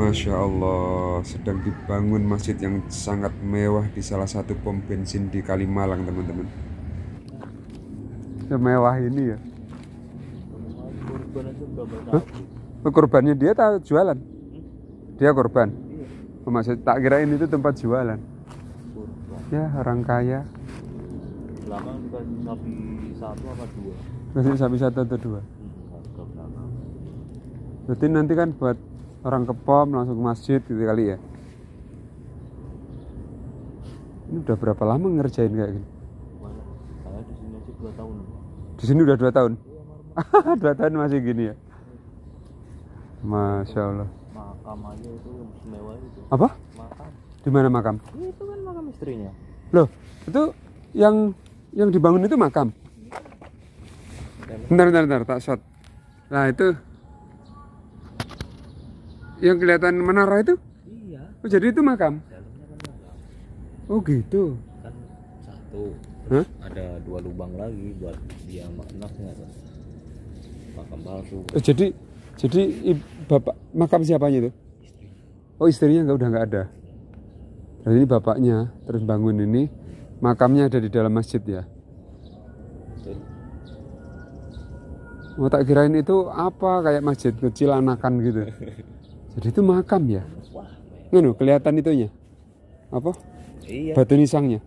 Masya Allah, sedang dibangun masjid yang sangat mewah di salah satu pom bensin di Kalimalang, teman-teman. Semewah ini ya. Hah? Oh, Korbannya dia tak jualan. Dia korban. Iya. Oh, maksud tak kira ini itu tempat jualan. Ya, orang kaya. Belakang sapi satu Masih sapi satu atau dua? Hmm, Berarti nanti kan buat orang ke pom langsung ke masjid gitu kali ya ini udah berapa lama ngerjain kayak gini saya di sini aja dua tahun di sini udah dua tahun dua tahun masih gini ya masya allah makam aja itu mewah itu apa makam di mana makam itu kan makam istrinya loh itu yang yang dibangun itu makam iya. bentar bentar bentar tak shot nah itu yang kelihatan menara itu? Iya. Oh, jadi itu makam? Kan oh gitu. Kan satu. Hah? ada dua lubang lagi buat dia maknanya kan. Makam palsu. Oh, jadi jadi bapak makam siapanya itu? Istrinya. Oh istrinya nggak udah nggak ada. Berarti ini bapaknya terus bangun ini makamnya ada di dalam masjid ya. Mau Oh, tak kirain itu apa kayak masjid kecil anakan gitu. jadi itu makam ya ngono kelihatan itunya apa iya. batu nisannya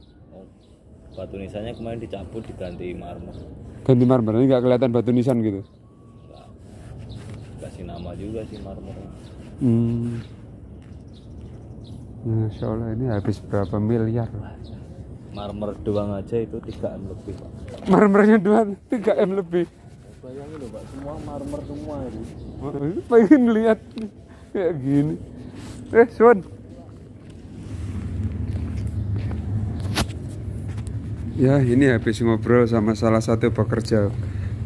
batu nisannya kemarin dicabut diganti marmer ganti marmer ini nggak kelihatan batu nisan gitu kasih nama juga sih marmer hmm. Masya Allah ini habis berapa miliar marmer doang aja itu 3 m lebih pak marmernya doang 3 m lebih bayangin loh pak semua marmer semua ini pengen lihat kayak gini eh Sun ya ini habis ngobrol sama salah satu pekerja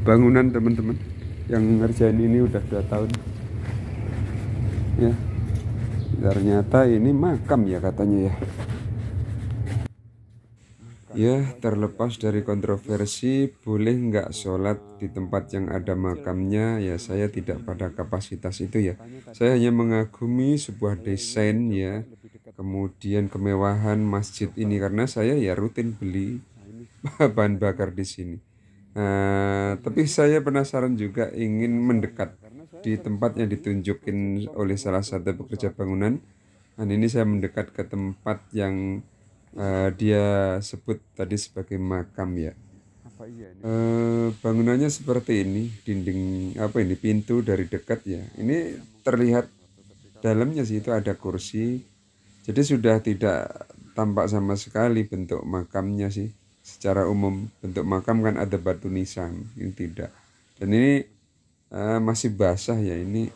bangunan teman-teman yang ngerjain ini udah dua tahun ya ternyata ini makam ya katanya ya Ya, terlepas dari kontroversi, boleh nggak sholat di tempat yang ada makamnya? Ya, saya tidak pada kapasitas itu ya. Saya hanya mengagumi sebuah desain ya, kemudian kemewahan masjid ini karena saya ya rutin beli bahan bakar di sini. Uh, tapi saya penasaran juga ingin mendekat di tempat yang ditunjukin oleh salah satu pekerja bangunan. Dan ini saya mendekat ke tempat yang uh, dia sebut tadi sebagai makam ya. Apa iya ini? Uh, bangunannya seperti ini, dinding apa ini pintu dari dekat ya. Ini terlihat dalamnya sih itu ada kursi. Jadi sudah tidak tampak sama sekali bentuk makamnya sih. Secara umum bentuk makam kan ada batu nisan, ini tidak. Dan ini uh, masih basah ya ini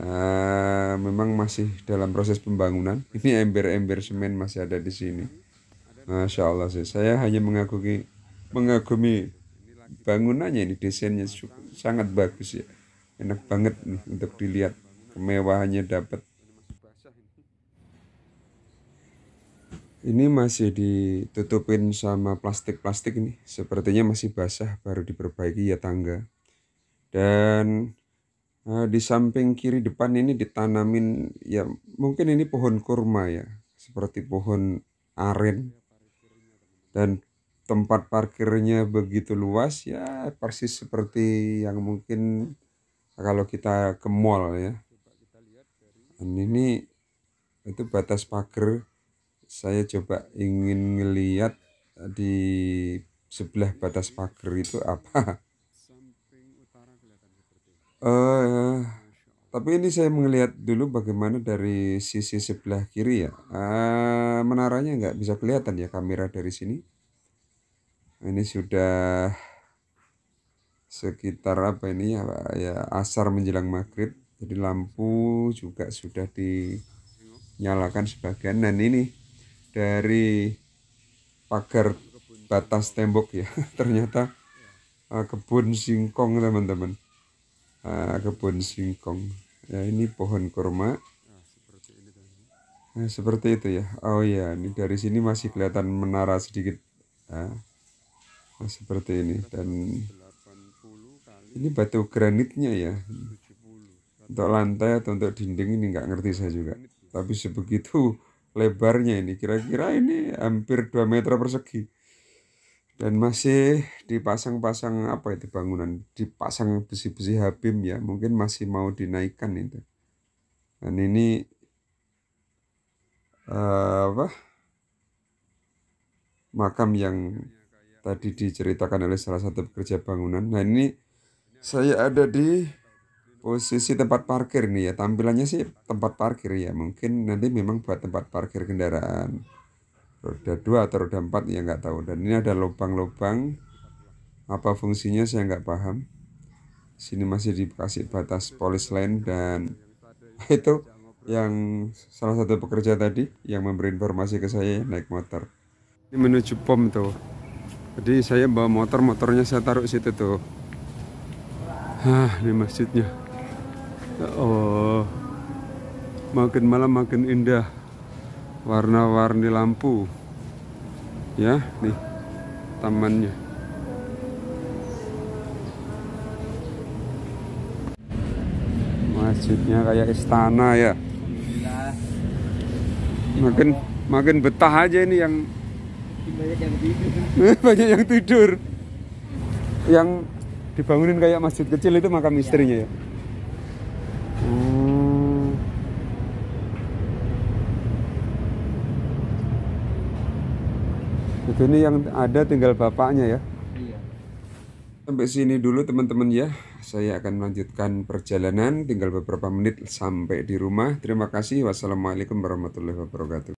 uh, memang masih dalam proses pembangunan ini ember-ember semen masih ada di sini Masya Allah sih saya hanya mengagumi mengagumi bangunannya ini desainnya sangat bagus ya enak banget nih untuk dilihat kemewahannya dapat ini masih ditutupin sama plastik-plastik ini sepertinya masih basah baru diperbaiki ya tangga dan Eh, di samping kiri depan ini ditanamin ya mungkin ini pohon kurma ya seperti pohon aren dan tempat parkirnya begitu luas ya persis seperti yang mungkin kalau kita ke mall ya dan ini itu batas pagar saya coba ingin ngelihat di sebelah batas pagar itu apa uh, tapi ini saya melihat dulu bagaimana dari sisi sebelah kiri ya, uh, menaranya nggak bisa kelihatan ya kamera dari sini? Ini sudah sekitar apa ini ya ya asar menjelang maghrib, jadi lampu juga sudah dinyalakan sebagian dan ini dari pagar batas tembok ya ternyata eh, kebun singkong teman-teman uh, kebun singkong ya ini pohon kurma nah, seperti itu ya oh ya ini dari sini masih kelihatan menara sedikit nah, seperti ini dan ini batu granitnya ya untuk lantai atau untuk dinding ini nggak ngerti saya juga tapi sebegitu lebarnya ini kira-kira ini hampir 2 meter persegi dan masih dipasang-pasang apa itu bangunan dipasang besi-besi habim ya mungkin masih mau dinaikkan itu dan ini uh, apa makam yang tadi diceritakan oleh salah satu pekerja bangunan nah ini saya ada di posisi tempat parkir nih ya tampilannya sih tempat parkir ya mungkin nanti memang buat tempat parkir kendaraan roda dua atau roda empat ya nggak tahu dan ini ada lubang-lubang apa fungsinya saya nggak paham sini masih dikasih batas polis lain dan itu yang salah satu pekerja tadi yang memberi informasi ke saya naik motor ini menuju pom tuh jadi saya bawa motor motornya saya taruh situ tuh Hah, ini masjidnya oh makin malam makin indah warna-warni lampu ya nih tamannya masjidnya kayak istana ya makin makin betah aja ini yang banyak yang tidur banyak yang tidur yang dibangunin kayak masjid kecil itu makam iya. istrinya ya, ya? Hmm. Jadi ini yang ada tinggal bapaknya ya. Iya. Sampai sini dulu teman-teman ya. Saya akan melanjutkan perjalanan tinggal beberapa menit sampai di rumah. Terima kasih. Wassalamualaikum warahmatullahi wabarakatuh.